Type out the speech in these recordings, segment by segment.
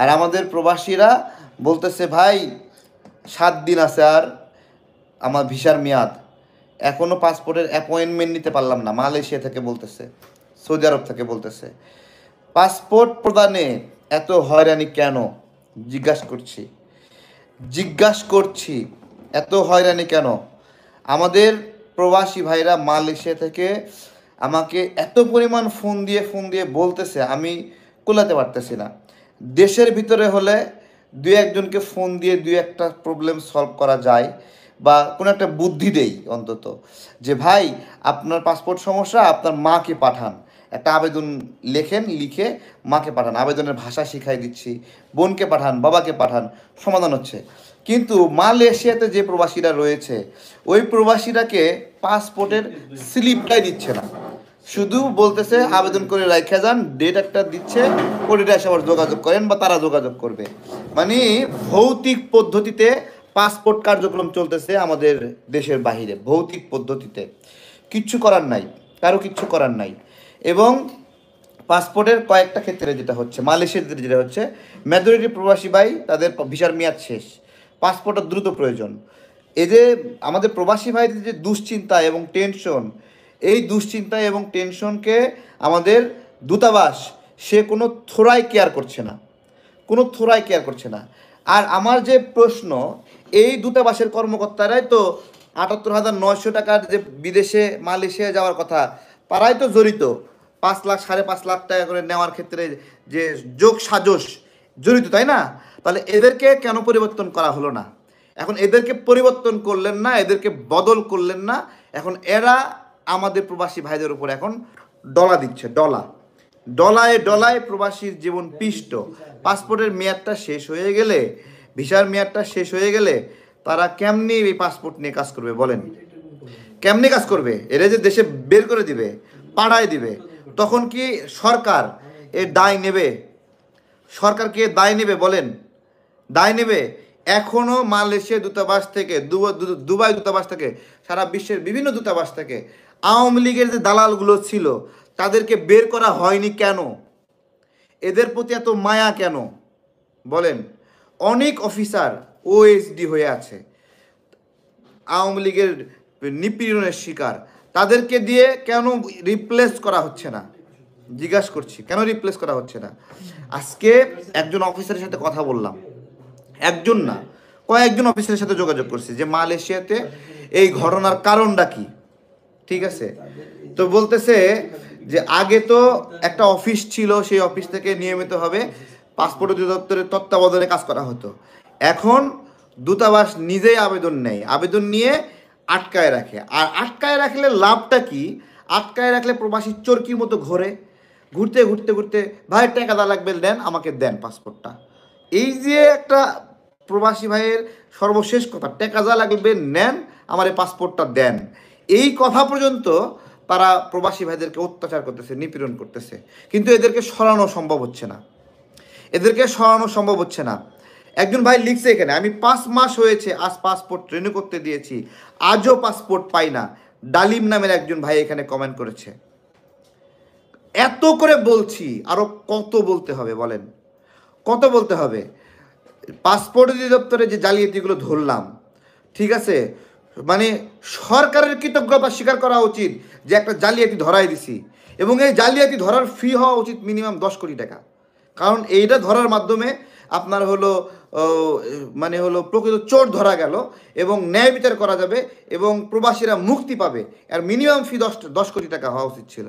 আর আমাদের প্রবাসীরা বলতেছে ভাই সাত দিন আছে আর আমার ভিসার মেয়াদ এখনও পাসপোর্টের অ্যাপয়েন্টমেন্ট নিতে পারলাম না মালয়েশিয়া থেকে বলতেছে সৌদি আরব থেকে বলতেছে পাসপোর্ট প্রদানে এত হয়রানি কেন জিজ্ঞাসা করছি জিজ্ঞাস করছি এত হয়রানি কেন আমাদের প্রবাসী ভাইরা মালয়েশিয়া থেকে আমাকে এত পরিমাণ ফোন দিয়ে ফোন দিয়ে বলতেছে আমি কোলাতে পারতেছি না দেশের ভিতরে হলে দু একজনকে ফোন দিয়ে দু একটা প্রবলেম সলভ করা যায় বা কোনো একটা বুদ্ধি দেই অন্তত যে ভাই আপনার পাসপোর্ট সমস্যা আপনার মাকে পাঠান একটা আবেদন লেখেন লিখে মাকে পাঠান আবেদনের ভাষা শিখাই দিচ্ছি বোনকে পাঠান বাবাকে পাঠান সমাধান হচ্ছে কিন্তু মালয়েশিয়াতে যে প্রবাসীরা রয়েছে ওই প্রবাসীরাকে পাসপোর্টের স্লিপটাই দিচ্ছে না শুধু বলতেছে আবেদন করে রাখা যান ডেট একটা দিচ্ছে ও এসে আবার যোগাযোগ করেন বা তারা যোগাযোগ করবে মানে ভৌতিক পদ্ধতিতে পাসপোর্ট কার্যক্রম চলতেছে আমাদের দেশের বাহিরে ভৌতিক পদ্ধতিতে কিচ্ছু করার নাই কারো কিচ্ছু করার নাই এবং পাসপোর্টের কয়েকটা ক্ষেত্রে যেটা হচ্ছে মালয়েশিয়ার যেটা হচ্ছে মেজরিটি প্রবাসী ভাই তাদের ভিসার মেয়াদ শেষ পাসপোর্টের দ্রুত প্রয়োজন এদের আমাদের প্রবাসী ভাইদের যে দুশ্চিন্তা এবং টেনশন এই দুশ্চিন্তা এবং টেনশনকে আমাদের দূতাবাস সে কোনো থোড়াই কেয়ার করছে না কোনো থোড়াই কেয়ার করছে না আর আমার যে প্রশ্ন এই দূতাবাসের কর্মকর্তারাই তো আটাত্তর হাজার নয়শো টাকার যে বিদেশে মালয়েশিয়া যাওয়ার কথা তারাই তো জড়িত পাঁচ লাখ সাড়ে পাঁচ লাখ টাকা করে নেওয়ার ক্ষেত্রে যে যোগ সাজস জড়িত তাই না তাহলে এদেরকে কেন পরিবর্তন করা হলো না এখন এদেরকে পরিবর্তন করলেন না এদেরকে বদল করলেন না এখন এরা আমাদের প্রবাসী ভাইদের উপর এখন ডলা দিচ্ছে ডলা ডলায় ডলায় প্রবাসীর জীবন পিষ্ট পাসপোর্টের মেয়াদটা শেষ হয়ে গেলে ভিসার মেয়াদটা শেষ হয়ে গেলে তারা কেমনি এই পাসপোর্ট নিয়ে কাজ করবে বলেন কেমনি কাজ করবে এরা যে দেশে বের করে দিবে পাড়ায় দিবে তখন কি সরকার এ দায় নেবে সরকারকে দায় নেবে বলেন দায় নেবে এখনও মালয়েশিয়া দূতাবাস থেকে দুবাই দূতাবাস থেকে সারা বিশ্বের বিভিন্ন দূতাবাস থেকে আওয়ামী লীগের যে দালালগুলো ছিল তাদেরকে বের করা হয়নি কেন এদের প্রতি এত মায়া কেন বলেন অনেক অফিসার ওএসডি হয়ে আছে আওয়ামী লীগের নিপীড়নের শিকার তাদেরকে দিয়ে কেন রিপ্লেস করা হচ্ছে না জিজ্ঞাসা করছি কেন রিপ্লেস করা হচ্ছে না আজকে একজন অফিসারের সাথে কথা বললাম একজন না কয়েকজন অফিসারের সাথে যোগাযোগ করছি যে মালয়েশিয়াতে এই ঘটনার কারণটা কী ঠিক আছে তো বলতেছে যে আগে তো একটা অফিস ছিল সেই অফিস থেকে নিয়মিতভাবে পাসপোর্ট অধিদপ্তরের তত্ত্বাবধানে কাজ করা হতো এখন দূতাবাস নিজেই আবেদন নেয় আবেদন নিয়ে আটকায় রাখে আর আটকায় রাখলে লাভটা কি আটকায় রাখলে প্রবাসী চরকির মতো ঘোরে ঘুরতে ঘুরতে ঘুরতে ভাইয়ের টাকা দা লাগবে দেন আমাকে দেন পাসপোর্টটা এই যে একটা প্রবাসী ভাইয়ের সর্বশেষ কথা টেকা যা লাগবে নেন আমার এই পাসপোর্টটা দেন এই কথা পর্যন্ত তারা প্রবাসী ভাইদেরকে অত্যাচার করতেছে নিপীড়ন করতেছে কিন্তু এদেরকে সরানো সম্ভব হচ্ছে না এদেরকে সরানো সম্ভব হচ্ছে না একজন ভাই লিখছে এখানে আমি পাঁচ মাস হয়েছে আজ পাসপোর্ট ট্রেনে করতে দিয়েছি আজও পাসপোর্ট পাই না ডালিম নামের একজন ভাই এখানে কমেন্ট করেছে এত করে বলছি আরও কত বলতে হবে বলেন কত বলতে হবে পাসপোর্ট অধিদপ্তরে যে জালিয়াতিগুলো ধরলাম ঠিক আছে মানে সরকারের কৃতজ্ঞতা স্বীকার করা উচিত যে একটা জালিয়াতি ধরাই দিছি এবং এই জালিয়াতি ধরার ফি হওয়া উচিত মিনিমাম দশ কোটি টাকা কারণ এইটা ধরার মাধ্যমে আপনার হলো মানে হলো প্রকৃত চোর ধরা গেল এবং ন্যায় বিচার করা যাবে এবং প্রবাসীরা মুক্তি পাবে আর মিনিমাম ফি দশ দশ কোটি টাকা হওয়া উচিত ছিল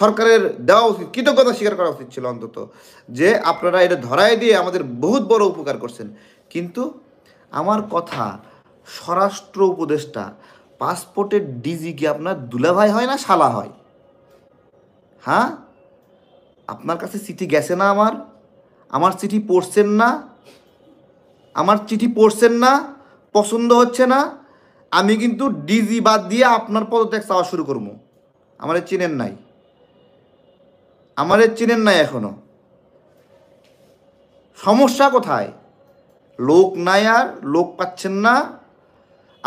সরকারের দেওয়া উচিত কৃতজ্ঞতা স্বীকার করা উচিত ছিল অন্তত যে আপনারা এটা ধরায় দিয়ে আমাদের বহুত বড় উপকার করছেন কিন্তু আমার কথা স্বরাষ্ট্র উপদেষ্টা পাসপোর্টের ডিজি কি আপনার দুলাভাই হয় না শালা হয় হ্যাঁ আপনার কাছে চিঠি গেছে না আমার আমার চিঠি পড়ছেন না আমার চিঠি পড়ছেন না পছন্দ হচ্ছে না আমি কিন্তু ডিজি বাদ দিয়ে আপনার পদত্যাগ চাওয়া শুরু করবো আমার চিনেন নাই আমারে চিনেন নাই এখনো সমস্যা কোথায় লোক নাই আর লোক পাচ্ছেন না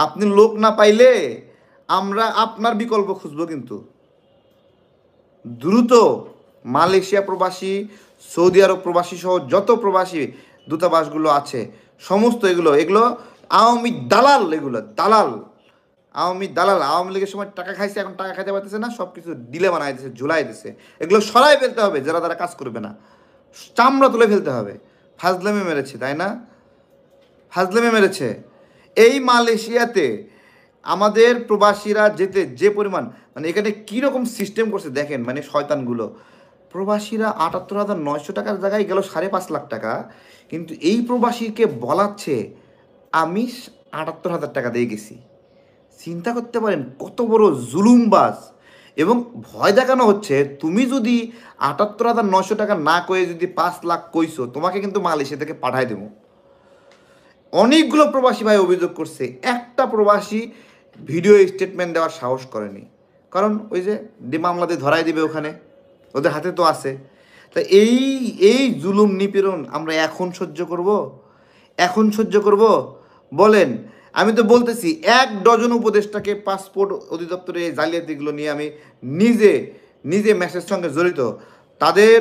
আপনি লোক না পাইলে আমরা আপনার বিকল্প খুঁজবো কিন্তু দ্রুত মালয়েশিয়া প্রবাসী সৌদি আরব প্রবাসী সহ যত প্রবাসী দূতাবাসগুলো আছে সমস্ত এগুলো এগুলো আওয়ামী দালাল এগুলো দালাল আওয়ামী দালাল আওয়ামী লীগের সময় টাকা খাইছে এখন টাকা খাইতে পারতেছে না সব কিছু ডিলে বানাই দিছে ঝুলাই দিছে এগুলো সরাই ফেলতে হবে যারা তারা কাজ করবে না চামড়া তুলে ফেলতে হবে ফাজলামে মেরেছে তাই না ফাজলামে মেরেছে এই মালয়েশিয়াতে আমাদের প্রবাসীরা যেতে যে পরিমাণ মানে এখানে কীরকম সিস্টেম করছে দেখেন মানে শয়তানগুলো প্রবাসীরা আটাত্তর হাজার নয়শো টাকার জায়গায় গেল সাড়ে পাঁচ লাখ টাকা কিন্তু এই প্রবাসীকে বলাচ্ছে আমি আটাত্তর হাজার টাকা দিয়ে গেছি চিন্তা করতে পারেন কত বড় জুলুমবাজ এবং ভয় দেখানো হচ্ছে তুমি যদি আটাত্তর হাজার নয়শো টাকা না কয়ে যদি পাঁচ লাখ কইছো তোমাকে কিন্তু মালয়েশিয়া থেকে পাঠায় দেবো অনেকগুলো প্রবাসী ভাই অভিযোগ করছে একটা প্রবাসী ভিডিও স্টেটমেন্ট দেওয়ার সাহস করেনি কারণ ওই যে যে মামলাতে ধরাই দিবে ওখানে ওদের হাতে তো আছে তা এই এই জুলুম নিপীড়ন আমরা এখন সহ্য করব এখন সহ্য করব বলেন আমি তো বলতেছি এক ডজন উপদেষ্টাকে পাসপোর্ট অধিদপ্তরে এই জালিয়াতিগুলো নিয়ে আমি নিজে নিজে ম্যাচের সঙ্গে জড়িত তাদের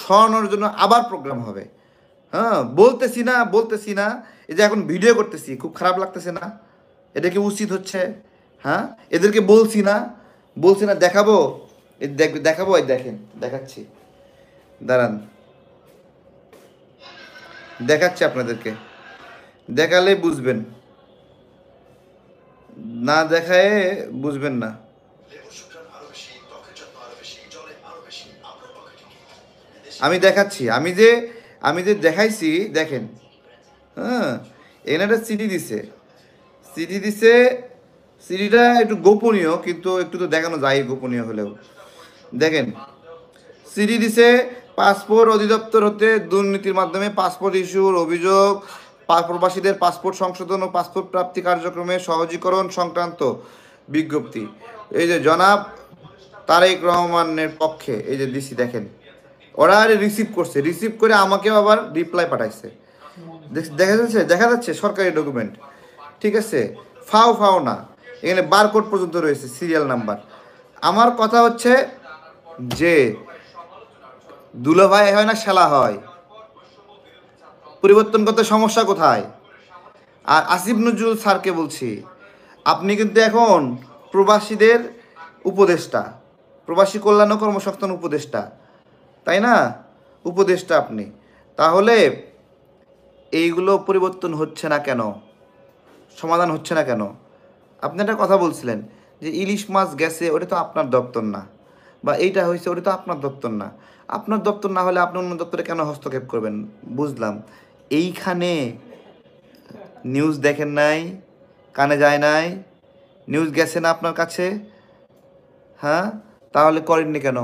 সরানোর জন্য আবার প্রোগ্রাম হবে হ্যাঁ বলতেছি না বলতেছি না এই যে এখন ভিডিও করতেছি খুব খারাপ লাগতেছে না এটা কি উচিত হচ্ছে হ্যাঁ এদেরকে বলছি না বলছি না দেখাবো দেখাবো দেখেন দেখাচ্ছি দাঁড়ান দেখাচ্ছি আপনাদেরকে দেখালে বুঝবেন না দেখায় বুঝবেন না আমি দেখাচ্ছি আমি যে আমি যে দেখাইছি দেখেন হ্যাঁ এখানে একটা সিটি দিছে সিটি দিছে সিটিটা একটু গোপনীয় কিন্তু একটু তো দেখানো যায় গোপনীয় হলেও দেখেন সিটি দিছে পাসপোর্ট অধিদপ্তর হতে দুর্নীতির মাধ্যমে পাসপোর্ট ইস্যুর অভিযোগ প্রবাসীদের পাসপোর্ট সংশোধন ও পাসপোর্ট প্রাপ্তি কার্যক্রমে সহজীকরণ সংক্রান্ত বিজ্ঞপ্তি এই যে জনাব তারেক রহমানের পক্ষে এই যে দিছি দেখেন ওরা আরে রিসিভ করছে রিসিভ করে আমাকে আবার রিপ্লাই পাঠাইছে দেখা যাচ্ছে দেখা যাচ্ছে সরকারি ডকুমেন্ট ঠিক আছে ফাও ফাও না এখানে বারকোড পর্যন্ত রয়েছে সিরিয়াল নাম্বার আমার কথা হচ্ছে যে দুলাভাই হয় না শালা হয় পরিবর্তন করতে সমস্যা কোথায় আর আসিফ নজরুল স্যারকে বলছি আপনি কিন্তু এখন প্রবাসীদের উপদেষ্টা প্রবাসী কল্যাণ কর্মসংস্থান উপদেষ্টা তাই না উপদেশটা আপনি তাহলে এইগুলো পরিবর্তন হচ্ছে না কেন সমাধান হচ্ছে না কেন আপনি একটা কথা বলছিলেন যে ইলিশ মাছ গেছে ওটা তো আপনার দপ্তর না বা এইটা হয়েছে ওটা তো আপনার দপ্তর না আপনার দপ্তর না হলে আপনি অন্য দপ্তরে কেন হস্তক্ষেপ করবেন বুঝলাম এইখানে নিউজ দেখেন নাই কানে যায় নাই নিউজ গেছে না আপনার কাছে হ্যাঁ তাহলে করেননি কেন